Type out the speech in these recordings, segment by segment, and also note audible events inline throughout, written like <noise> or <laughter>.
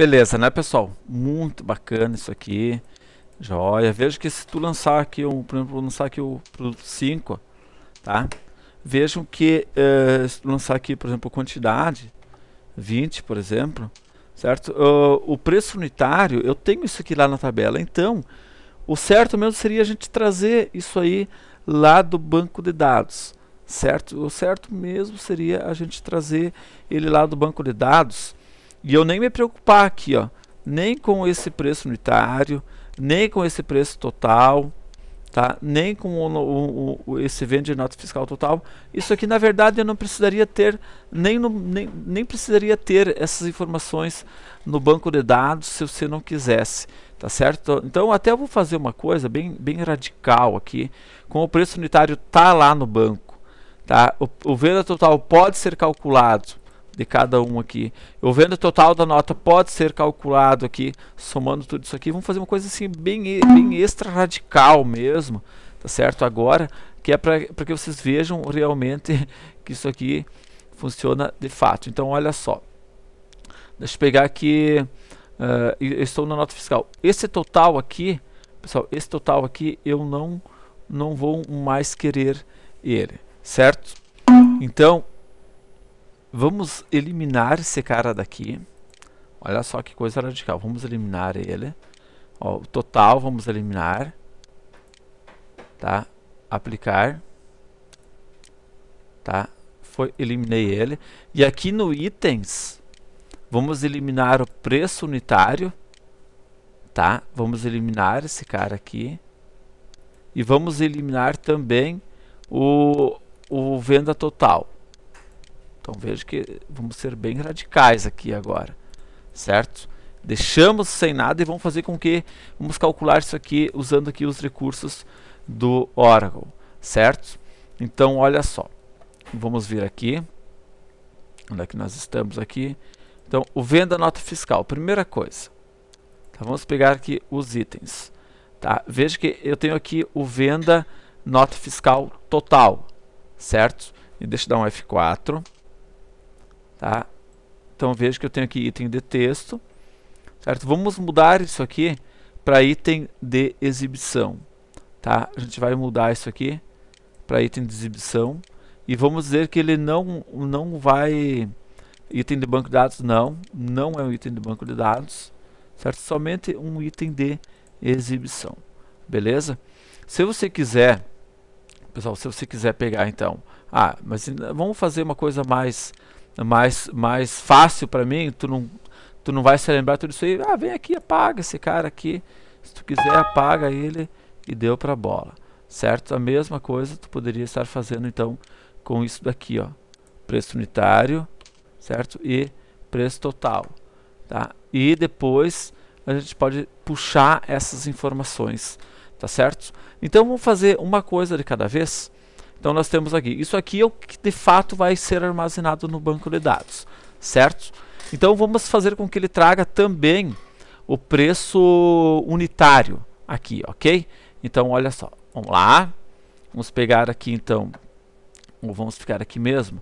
Beleza, né, pessoal? Muito bacana isso aqui. Joia. Veja que se tu lançar aqui, um, por exemplo, lançar aqui o produto 5, tá? Vejam que uh, eh, se tu lançar aqui, por exemplo, quantidade, 20, por exemplo, certo? Uh, o preço unitário, eu tenho isso aqui lá na tabela. Então, o certo mesmo seria a gente trazer isso aí lá do banco de dados, certo? O certo mesmo seria a gente trazer ele lá do banco de dados, e eu nem me preocupar aqui, ó, nem com esse preço unitário, nem com esse preço total, tá? Nem com o, o, o, esse venda de nota fiscal total. Isso aqui, na verdade, eu não precisaria ter nem, no, nem, nem precisaria ter essas informações no banco de dados se você não quisesse, tá certo? Então, até vou fazer uma coisa bem, bem radical aqui. Como o preço unitário tá lá no banco, tá? O, o venda total pode ser calculado de cada um aqui. Eu vendo O total da nota pode ser calculado aqui, somando tudo isso aqui. Vamos fazer uma coisa assim bem, bem extra radical mesmo, tá certo? Agora, que é para que vocês vejam realmente <laughs> que isso aqui funciona de fato. Então, olha só. Deixa eu pegar aqui, uh, estou na nota fiscal. Esse total aqui, pessoal, esse total aqui eu não, não vou mais querer ele, certo? Então, Vamos eliminar esse cara daqui. Olha só que coisa radical. Vamos eliminar ele. Ó, o total vamos eliminar. Tá? Aplicar. Tá? Foi, eliminei ele. E aqui no itens, vamos eliminar o preço unitário. Tá? Vamos eliminar esse cara aqui. E vamos eliminar também o, o venda total. Então veja que vamos ser bem radicais aqui agora, certo? Deixamos sem nada e vamos fazer com que vamos calcular isso aqui usando aqui os recursos do Oracle, certo? Então olha só, vamos vir aqui, onde é que nós estamos aqui? Então o venda nota fiscal, primeira coisa, tá? vamos pegar aqui os itens, tá? Veja que eu tenho aqui o venda nota fiscal total, certo? E deixa eu dar um F4 Tá? Então veja que eu tenho aqui item de texto. Certo? Vamos mudar isso aqui para item de exibição. Tá? A gente vai mudar isso aqui para item de exibição. E vamos dizer que ele não, não vai... Item de banco de dados não, não é um item de banco de dados. Certo? Somente um item de exibição. Beleza? Se você quiser, pessoal, se você quiser pegar então... Ah, mas vamos fazer uma coisa mais mais, mais fácil para mim, tu não, tu não vai se lembrar tudo isso aí. Ah, vem aqui, apaga esse cara aqui. Se tu quiser, apaga ele e deu para bola. Certo? A mesma coisa tu poderia estar fazendo então com isso daqui, ó. Preço unitário, certo? E preço total, tá? E depois a gente pode puxar essas informações, tá certo? Então vamos fazer uma coisa de cada vez. Então nós temos aqui, isso aqui é o que de fato vai ser armazenado no banco de dados, certo? Então vamos fazer com que ele traga também o preço unitário aqui, ok? Então olha só, vamos lá, vamos pegar aqui então, ou vamos ficar aqui mesmo,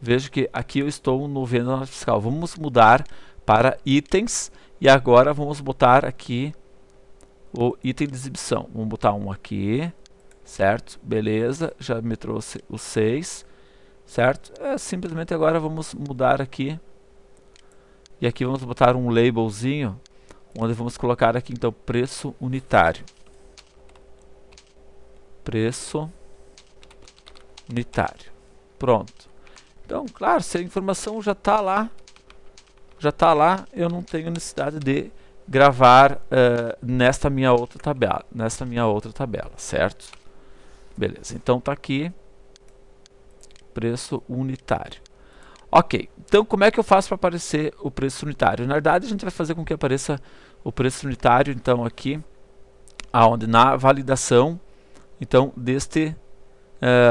vejo que aqui eu estou no venda nota fiscal, vamos mudar para itens e agora vamos botar aqui o item de exibição, vamos botar um aqui, certo? Beleza, já me trouxe o 6, certo? É, simplesmente agora vamos mudar aqui, e aqui vamos botar um labelzinho, onde vamos colocar aqui então preço unitário. Preço unitário. Pronto. Então, claro, se a informação já está lá, já está lá, eu não tenho necessidade de gravar uh, nesta minha outra tabela, nesta minha outra tabela, certo? Beleza, então está aqui preço unitário. Ok, então como é que eu faço para aparecer o preço unitário? Na verdade, a gente vai fazer com que apareça o preço unitário, então aqui, aonde na validação, então deste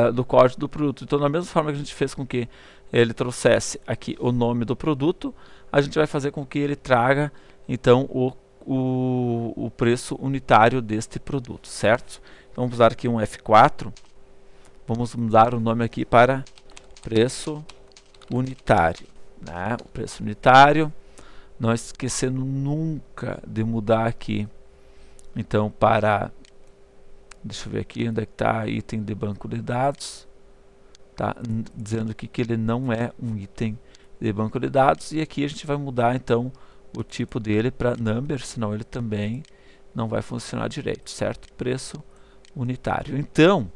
uh, do código do produto. Então, da mesma forma que a gente fez com que ele trouxesse aqui o nome do produto, a gente vai fazer com que ele traga então o, o, o preço unitário deste produto, certo? Vamos usar aqui um F4. Vamos mudar o nome aqui para preço unitário. Né? O preço unitário. Não esquecendo nunca de mudar aqui. Então para... Deixa eu ver aqui onde é que está item de banco de dados. Tá dizendo aqui que ele não é um item de banco de dados. E aqui a gente vai mudar então o tipo dele para number, senão ele também não vai funcionar direito, certo? Preço unitário. Então,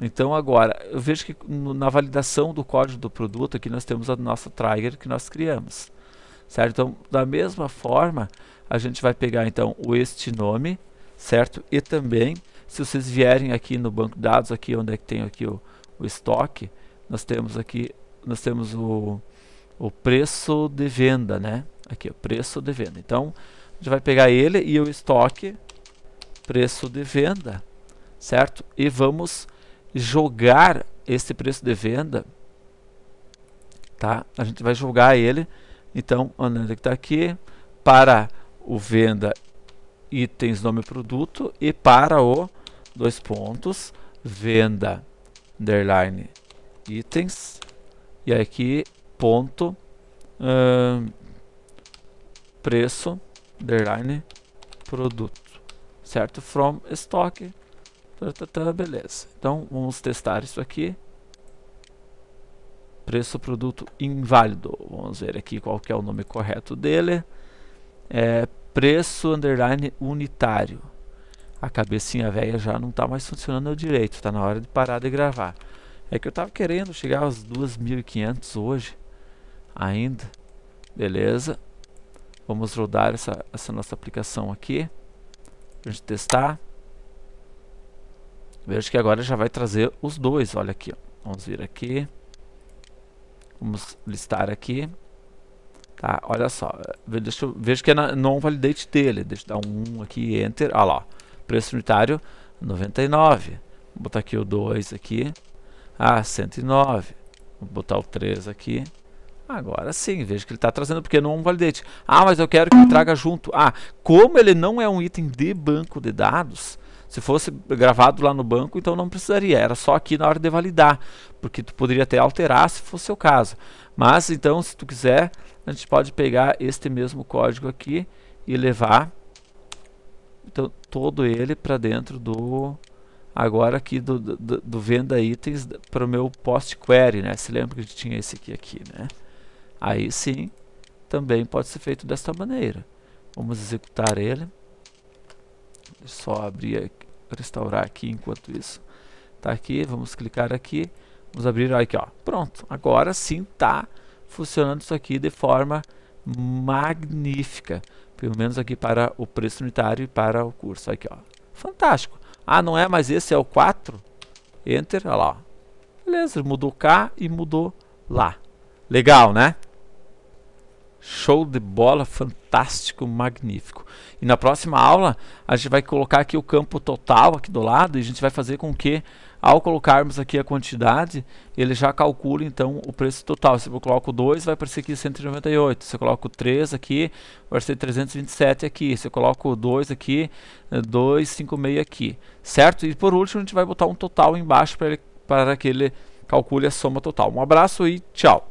então agora, eu vejo que no, na validação do código do produto aqui nós temos a nossa trigger que nós criamos. Certo? Então, da mesma forma, a gente vai pegar então o este nome, certo? E também, se vocês vierem aqui no banco de dados aqui onde é que tem aqui o, o estoque, nós temos aqui nós temos o, o preço de venda, né? Aqui, o preço de venda. Então, a gente vai pegar ele e o estoque preço de venda, certo? E vamos jogar esse preço de venda, tá? A gente vai jogar ele, então, onde está aqui, para o venda itens nome produto e para o dois pontos venda underline itens e aqui ponto hum, preço underline produto certo? From stock, tá, tá, tá, beleza. Então vamos testar isso aqui. Preço produto inválido. Vamos ver aqui qual que é o nome correto dele. É preço underline unitário. A cabecinha velha já não está mais funcionando direito. Está na hora de parar de gravar. É que eu estava querendo chegar aos 2.500 hoje. Ainda. Beleza. Vamos rodar essa, essa nossa aplicação aqui. Pra gente testar. Vejo que agora já vai trazer os dois. Olha aqui, ó. Vamos vir aqui. Vamos listar aqui. Tá, olha só. Eh, deixa eu, vejo que é na, não validate dele. Deixa eu dar um aqui, enter. Olha lá, preço unitário 99. Vou botar aqui o 2 aqui. Ah, 109. Vou botar o 3 aqui. Agora sim, veja que ele está trazendo, porque não é um validate. Ah, mas eu quero que ele traga junto. Ah, como ele não é um item de banco de dados, se fosse gravado lá no banco, então não precisaria. Era só aqui na hora de validar, porque tu poderia até alterar se fosse o caso. Mas então, se tu quiser, a gente pode pegar este mesmo código aqui e levar então, todo ele para dentro do agora aqui do, do, do venda itens para o meu post query, né? Se lembra que a gente tinha esse aqui aqui, né? Aí sim, também pode ser feito desta maneira. Vamos executar ele. Só abrir, restaurar aqui enquanto isso. Tá aqui, vamos clicar aqui. Vamos abrir aqui, ó. Pronto. Agora sim tá funcionando isso aqui de forma magnífica. Pelo menos aqui para o preço unitário e para o curso. Aqui, ó. Fantástico. Ah, não é mais esse, é o 4. Enter, olha lá. Beleza, mudou cá e mudou lá. Legal, né? Show de bola, fantástico, magnífico. E na próxima aula a gente vai colocar aqui o campo total aqui do lado e a gente vai fazer com que ao colocarmos aqui a quantidade, ele já calcule então o preço total. Se eu coloco 2, vai aparecer aqui 198. Se eu coloco 3 aqui, vai ser 327 aqui. Se eu coloco 2 aqui, 256 é, aqui. Certo? E por último, a gente vai botar um total embaixo para que ele calcule a soma total. Um abraço e tchau!